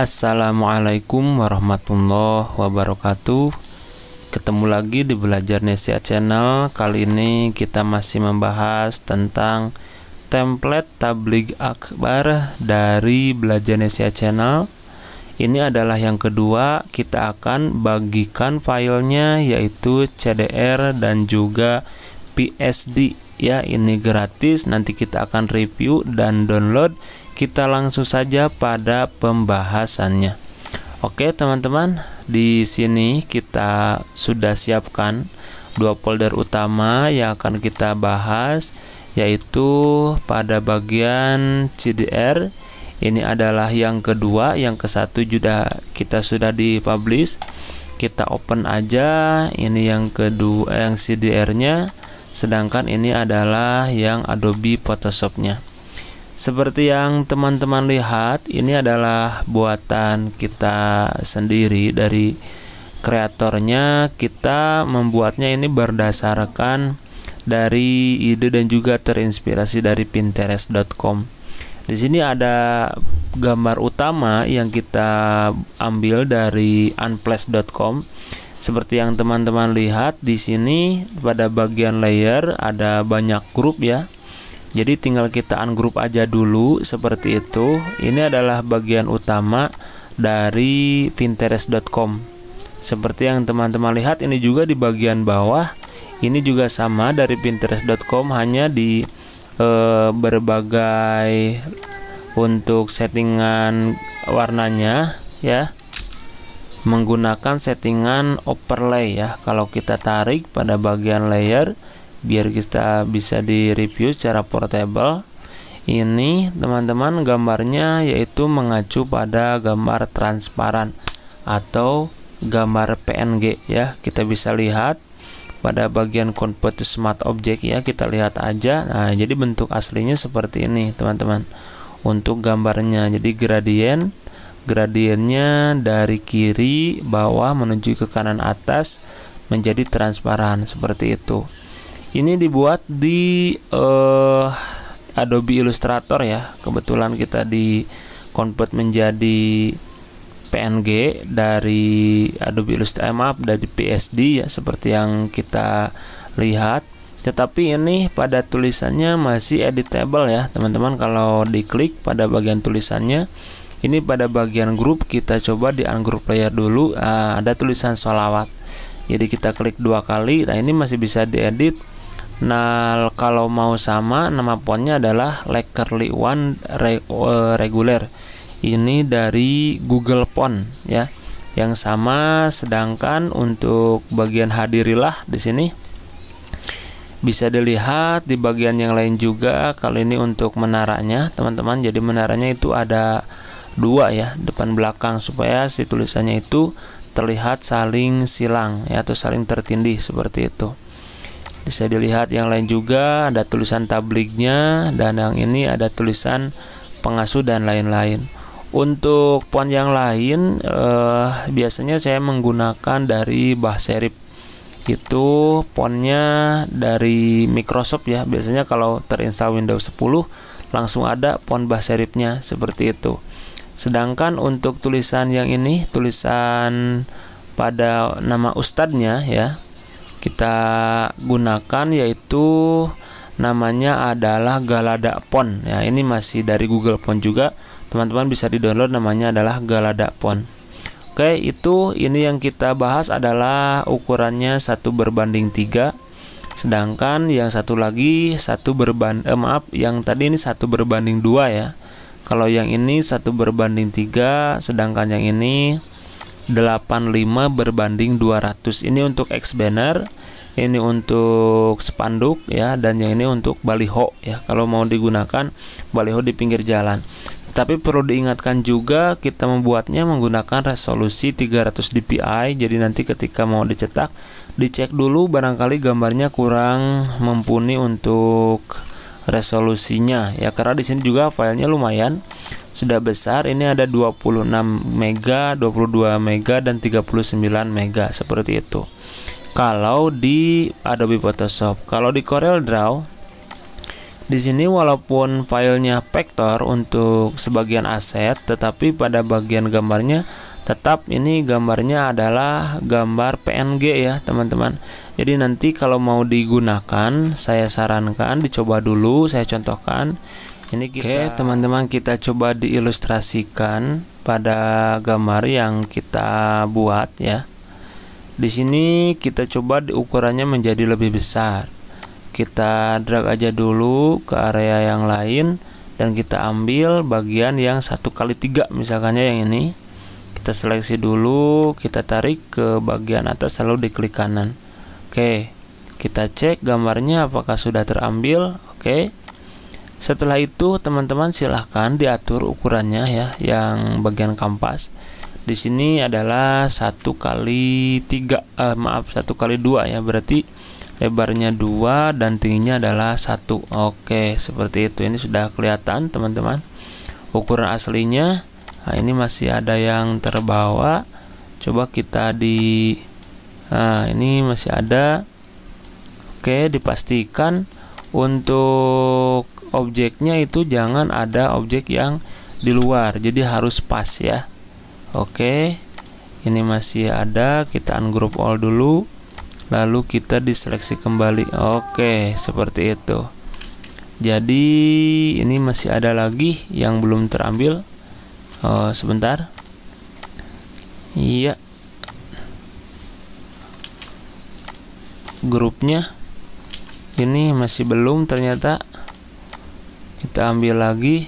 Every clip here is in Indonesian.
Assalamualaikum warahmatullahi wabarakatuh Ketemu lagi di Belajar Nesia Channel Kali ini kita masih membahas tentang Template tablik akbar dari Belajar Nesia Channel Ini adalah yang kedua Kita akan bagikan filenya yaitu CDR dan juga PSD Ya ini gratis nanti kita akan review dan download kita langsung saja pada pembahasannya. Oke, teman-teman, di sini kita sudah siapkan dua folder utama yang akan kita bahas yaitu pada bagian CDR ini adalah yang kedua, yang ke satu sudah kita sudah dipublish. Kita open aja. Ini yang kedua, yang CDR-nya. Sedangkan ini adalah yang Adobe Photoshop-nya. Seperti yang teman-teman lihat, ini adalah buatan kita sendiri dari kreatornya. Kita membuatnya ini berdasarkan dari ide dan juga terinspirasi dari pinterest.com. Di sini ada gambar utama yang kita ambil dari unplace.com. Seperti yang teman-teman lihat di sini pada bagian layer ada banyak grup ya jadi tinggal kita ungroup aja dulu seperti itu ini adalah bagian utama dari pinterest.com seperti yang teman-teman lihat ini juga di bagian bawah ini juga sama dari pinterest.com hanya di e, berbagai untuk settingan warnanya ya menggunakan settingan overlay ya kalau kita tarik pada bagian layer biar kita bisa di review secara portable ini teman-teman gambarnya yaitu mengacu pada gambar transparan atau gambar PNG ya kita bisa lihat pada bagian convert to smart object ya kita lihat aja nah jadi bentuk aslinya seperti ini teman-teman untuk gambarnya jadi gradien gradiennya dari kiri bawah menuju ke kanan atas menjadi transparan seperti itu ini dibuat di uh, Adobe Illustrator ya. Kebetulan kita di convert menjadi PNG dari Adobe Illustrator eh, map dari PSD ya seperti yang kita lihat tetapi ini pada tulisannya masih editable ya teman-teman kalau diklik pada bagian tulisannya ini pada bagian grup kita coba di ungroup layer dulu ah, ada tulisan solawat jadi kita klik dua kali nah ini masih bisa diedit Nah, kalau mau sama, nama ponnya adalah Lakerly One eh, Regular. Ini dari Google Pon ya. Yang sama sedangkan untuk bagian hadirilah di sini bisa dilihat di bagian yang lain juga kalau ini untuk menaranya teman-teman jadi menaranya itu ada dua ya depan belakang supaya si tulisannya itu terlihat saling silang ya, atau saling tertindih seperti itu bisa dilihat yang lain juga ada tulisan tabliknya dan yang ini ada tulisan pengasuh dan lain-lain untuk font yang lain eh, biasanya saya menggunakan dari bah serif itu fontnya dari Microsoft ya biasanya kalau terinstall Windows 10 langsung ada font bah serifnya seperti itu sedangkan untuk tulisan yang ini tulisan pada nama ustadznya ya kita gunakan yaitu namanya adalah Galada Pon ya ini masih dari Google Pon juga teman-teman bisa didownload namanya adalah Galada Pon Oke itu ini yang kita bahas adalah ukurannya satu berbanding tiga sedangkan yang satu lagi satu berbanding eh, maaf yang tadi ini satu berbanding dua ya kalau yang ini satu berbanding tiga sedangkan yang ini 85 berbanding 200 ini untuk X banner ini untuk spanduk ya dan yang ini untuk baliho ya kalau mau digunakan baliho di pinggir jalan tapi perlu diingatkan juga kita membuatnya menggunakan resolusi 300 dpi jadi nanti ketika mau dicetak dicek dulu barangkali gambarnya kurang mumpuni untuk resolusinya ya karena di sini juga filenya lumayan sudah besar ini ada 26 mega, 22 mega dan 39 mega seperti itu. Kalau di Adobe Photoshop, kalau di Corel Draw di sini walaupun filenya vektor untuk sebagian aset, tetapi pada bagian gambarnya tetap ini gambarnya adalah gambar PNG ya teman-teman. Jadi nanti kalau mau digunakan, saya sarankan dicoba dulu, saya contohkan ini kita... Oke, teman-teman kita coba diilustrasikan pada gambar yang kita buat ya. Di sini kita coba diukurannya menjadi lebih besar. Kita drag aja dulu ke area yang lain dan kita ambil bagian yang satu kali tiga misalkannya yang ini kita seleksi dulu kita tarik ke bagian atas lalu diklik kanan oke kita cek gambarnya apakah sudah terambil oke setelah itu teman-teman silahkan diatur ukurannya ya yang bagian kampas. Di sini adalah satu kali tiga eh, maaf satu kali dua ya berarti lebarnya dua dan tingginya adalah satu. Oke seperti itu ini sudah kelihatan teman-teman ukuran aslinya. Nah, ini masih ada yang terbawa. Coba kita di nah, ini masih ada. Oke dipastikan untuk objeknya itu jangan ada objek yang di luar jadi harus pas ya oke ini masih ada kita ungroup all dulu lalu kita diseleksi kembali oke seperti itu jadi ini masih ada lagi yang belum terambil oh, sebentar iya grupnya ini masih belum ternyata kita ambil lagi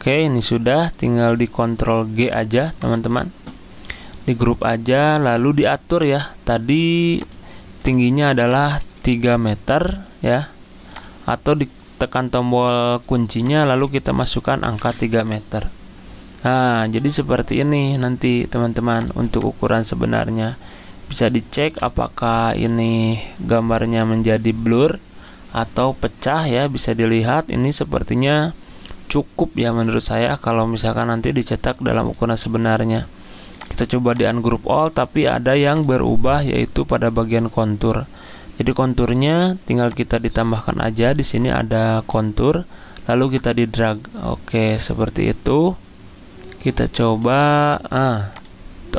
oke ini sudah tinggal di kontrol G aja teman-teman di grup aja lalu diatur ya tadi tingginya adalah 3 meter ya atau ditekan tombol kuncinya lalu kita masukkan angka 3 meter nah jadi seperti ini nanti teman-teman untuk ukuran sebenarnya bisa dicek apakah ini gambarnya menjadi blur atau pecah ya bisa dilihat ini sepertinya cukup ya menurut saya kalau misalkan nanti dicetak dalam ukuran sebenarnya kita coba di ungroup all tapi ada yang berubah yaitu pada bagian kontur jadi konturnya tinggal kita ditambahkan aja di sini ada kontur lalu kita di drag oke seperti itu kita coba ah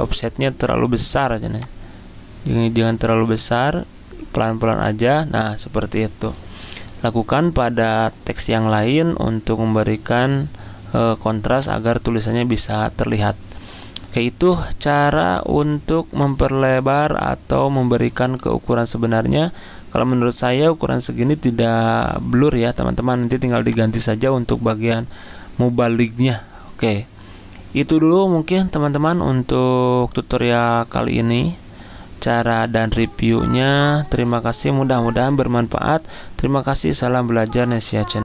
offsetnya terlalu besar aja nih jangan, terlalu besar pelan-pelan aja. Nah, seperti itu. Lakukan pada teks yang lain untuk memberikan e, kontras agar tulisannya bisa terlihat. Oke, itu cara untuk memperlebar atau memberikan keukuran sebenarnya. Kalau menurut saya ukuran segini tidak blur ya, teman-teman. Nanti tinggal diganti saja untuk bagian mubaliknya. Oke. Itu dulu mungkin teman-teman untuk tutorial kali ini cara dan reviewnya. Terima kasih, mudah-mudahan bermanfaat. Terima kasih, salam belajar Nesia Channel.